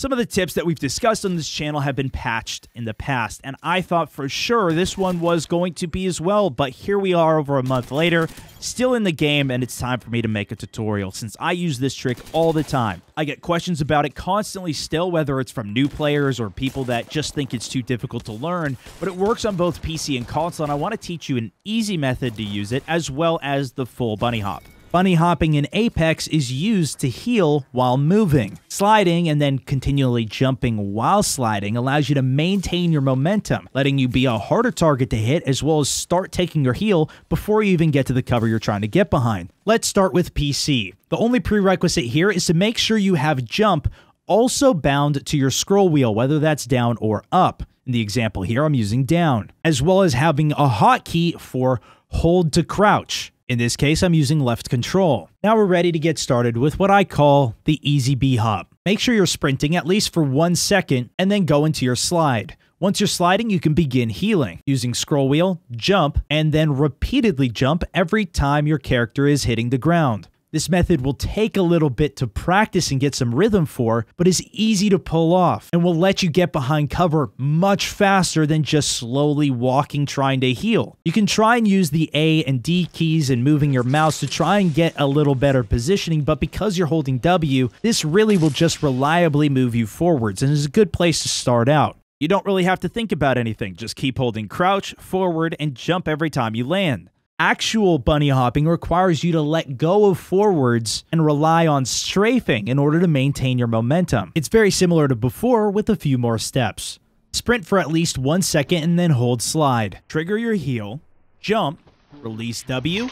Some of the tips that we've discussed on this channel have been patched in the past, and I thought for sure this one was going to be as well, but here we are over a month later, still in the game, and it's time for me to make a tutorial, since I use this trick all the time. I get questions about it constantly still, whether it's from new players or people that just think it's too difficult to learn, but it works on both PC and console, and I want to teach you an easy method to use it, as well as the full bunny hop. Bunny hopping in Apex is used to heal while moving. Sliding and then continually jumping while sliding allows you to maintain your momentum, letting you be a harder target to hit as well as start taking your heal before you even get to the cover you're trying to get behind. Let's start with PC. The only prerequisite here is to make sure you have jump also bound to your scroll wheel, whether that's down or up. In the example here, I'm using down, as well as having a hotkey for hold to crouch. In this case, I'm using left control. Now we're ready to get started with what I call the easy B hop. Make sure you're sprinting at least for one second and then go into your slide. Once you're sliding, you can begin healing using scroll wheel, jump, and then repeatedly jump every time your character is hitting the ground. This method will take a little bit to practice and get some rhythm for, but is easy to pull off and will let you get behind cover much faster than just slowly walking trying to heal. You can try and use the A and D keys and moving your mouse to try and get a little better positioning, but because you're holding W, this really will just reliably move you forwards and is a good place to start out. You don't really have to think about anything, just keep holding crouch, forward, and jump every time you land. Actual bunny hopping requires you to let go of forwards and rely on strafing in order to maintain your momentum. It's very similar to before with a few more steps. Sprint for at least one second and then hold slide. Trigger your heel, jump, release W,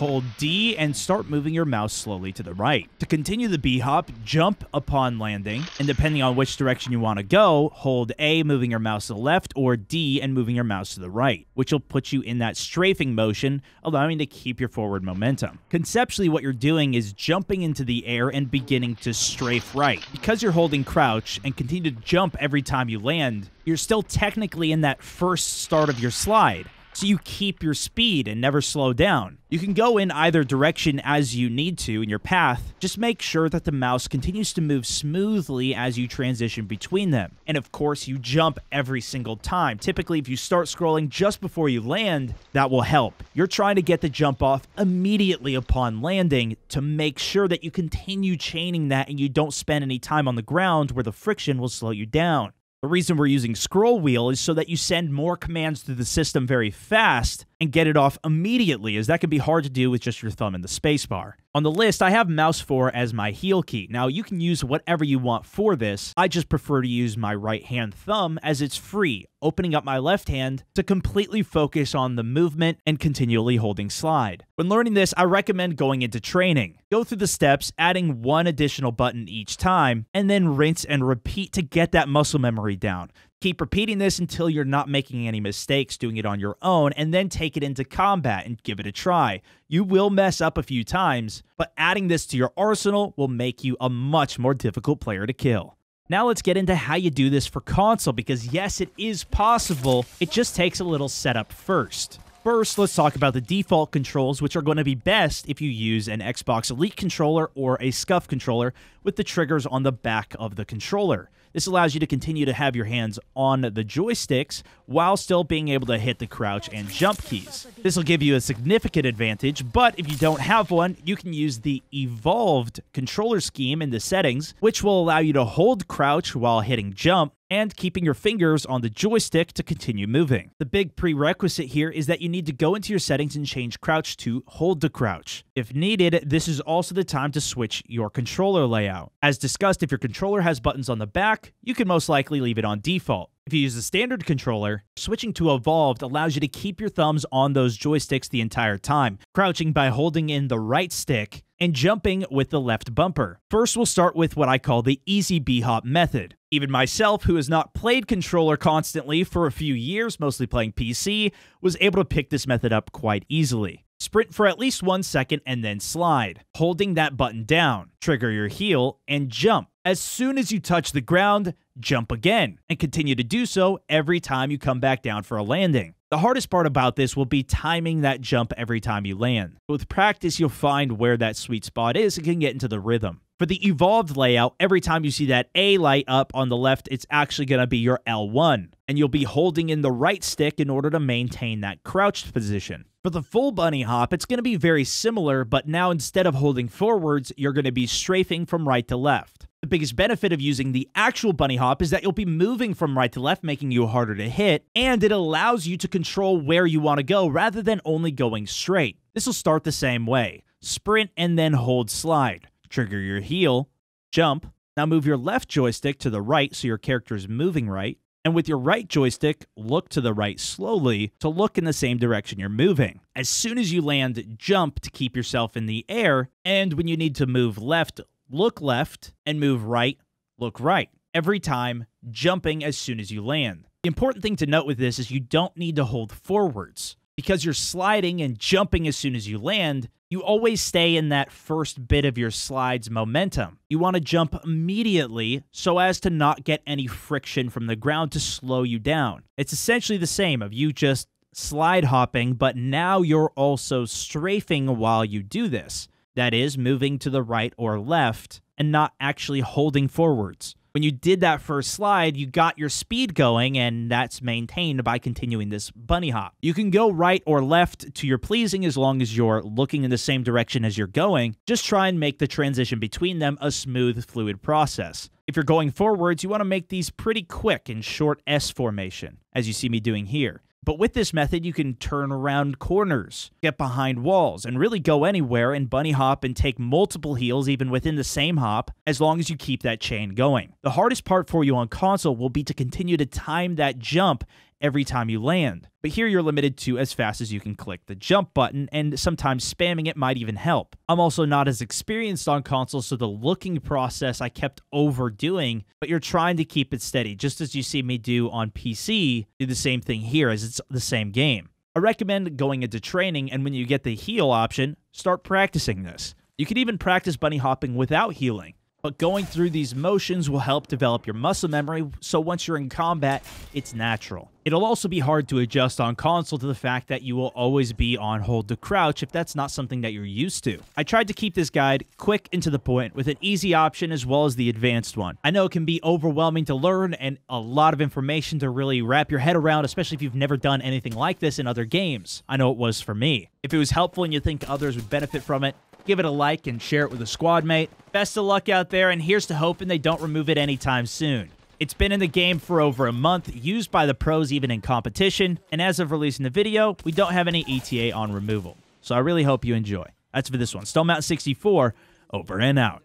hold D and start moving your mouse slowly to the right. To continue the B hop, jump upon landing, and depending on which direction you want to go, hold A, moving your mouse to the left, or D, and moving your mouse to the right, which will put you in that strafing motion, allowing to keep your forward momentum. Conceptually, what you're doing is jumping into the air and beginning to strafe right. Because you're holding crouch and continue to jump every time you land, you're still technically in that first start of your slide so you keep your speed and never slow down. You can go in either direction as you need to in your path, just make sure that the mouse continues to move smoothly as you transition between them. And of course, you jump every single time. Typically, if you start scrolling just before you land, that will help. You're trying to get the jump off immediately upon landing to make sure that you continue chaining that and you don't spend any time on the ground where the friction will slow you down. The reason we're using scroll wheel is so that you send more commands to the system very fast and get it off immediately, as that can be hard to do with just your thumb and the spacebar. On the list, I have mouse 4 as my heel key. Now, you can use whatever you want for this. I just prefer to use my right hand thumb as it's free, opening up my left hand to completely focus on the movement and continually holding slide. When learning this, I recommend going into training. Go through the steps, adding one additional button each time, and then rinse and repeat to get that muscle memory down. Keep repeating this until you're not making any mistakes doing it on your own, and then take it into combat and give it a try. You will mess up a few times, but adding this to your arsenal will make you a much more difficult player to kill. Now let's get into how you do this for console, because yes, it is possible, it just takes a little setup first. First, let's talk about the default controls, which are going to be best if you use an Xbox Elite controller or a SCUF controller with the triggers on the back of the controller. This allows you to continue to have your hands on the joysticks while still being able to hit the crouch and jump keys. This will give you a significant advantage, but if you don't have one, you can use the evolved controller scheme in the settings, which will allow you to hold crouch while hitting jump and keeping your fingers on the joystick to continue moving. The big prerequisite here is that you need to go into your settings and change crouch to hold to crouch. If needed, this is also the time to switch your controller layout. As discussed, if your controller has buttons on the back, you can most likely leave it on default. If you use a standard controller, switching to Evolved allows you to keep your thumbs on those joysticks the entire time, crouching by holding in the right stick and jumping with the left bumper. First, we'll start with what I call the easy B-hop method. Even myself, who has not played controller constantly for a few years, mostly playing PC, was able to pick this method up quite easily. Sprint for at least one second and then slide, holding that button down, trigger your heel, and jump, as soon as you touch the ground, jump again, and continue to do so every time you come back down for a landing. The hardest part about this will be timing that jump every time you land. With practice, you'll find where that sweet spot is and can get into the rhythm. For the evolved layout, every time you see that A light up on the left, it's actually going to be your L1, and you'll be holding in the right stick in order to maintain that crouched position. For the full bunny hop, it's going to be very similar, but now instead of holding forwards, you're going to be strafing from right to left biggest benefit of using the actual bunny hop is that you'll be moving from right to left, making you harder to hit, and it allows you to control where you want to go rather than only going straight. This will start the same way. Sprint and then hold slide. Trigger your heel, jump. Now move your left joystick to the right so your character is moving right. And with your right joystick, look to the right slowly to look in the same direction you're moving. As soon as you land, jump to keep yourself in the air. And when you need to move left, look left and move right, look right. Every time, jumping as soon as you land. The important thing to note with this is you don't need to hold forwards. Because you're sliding and jumping as soon as you land, you always stay in that first bit of your slide's momentum. You want to jump immediately so as to not get any friction from the ground to slow you down. It's essentially the same of you just slide hopping, but now you're also strafing while you do this. That is, moving to the right or left and not actually holding forwards. When you did that first slide, you got your speed going, and that's maintained by continuing this bunny hop. You can go right or left to your pleasing as long as you're looking in the same direction as you're going. Just try and make the transition between them a smooth, fluid process. If you're going forwards, you want to make these pretty quick in short S formation, as you see me doing here. But with this method, you can turn around corners, get behind walls, and really go anywhere and bunny hop and take multiple heels even within the same hop as long as you keep that chain going. The hardest part for you on console will be to continue to time that jump every time you land. But here you're limited to as fast as you can click the jump button, and sometimes spamming it might even help. I'm also not as experienced on console, so the looking process I kept overdoing, but you're trying to keep it steady, just as you see me do on PC, do the same thing here as it's the same game. I recommend going into training, and when you get the heal option, start practicing this. You can even practice bunny hopping without healing. But going through these motions will help develop your muscle memory, so once you're in combat, it's natural. It'll also be hard to adjust on console to the fact that you will always be on hold to crouch if that's not something that you're used to. I tried to keep this guide quick and to the point with an easy option as well as the advanced one. I know it can be overwhelming to learn and a lot of information to really wrap your head around, especially if you've never done anything like this in other games. I know it was for me. If it was helpful and you think others would benefit from it, give it a like and share it with a squad mate. Best of luck out there, and here's to hoping they don't remove it anytime soon. It's been in the game for over a month, used by the pros even in competition, and as of releasing the video, we don't have any ETA on removal. So I really hope you enjoy. That's for this one. Stone Mountain 64, over and out.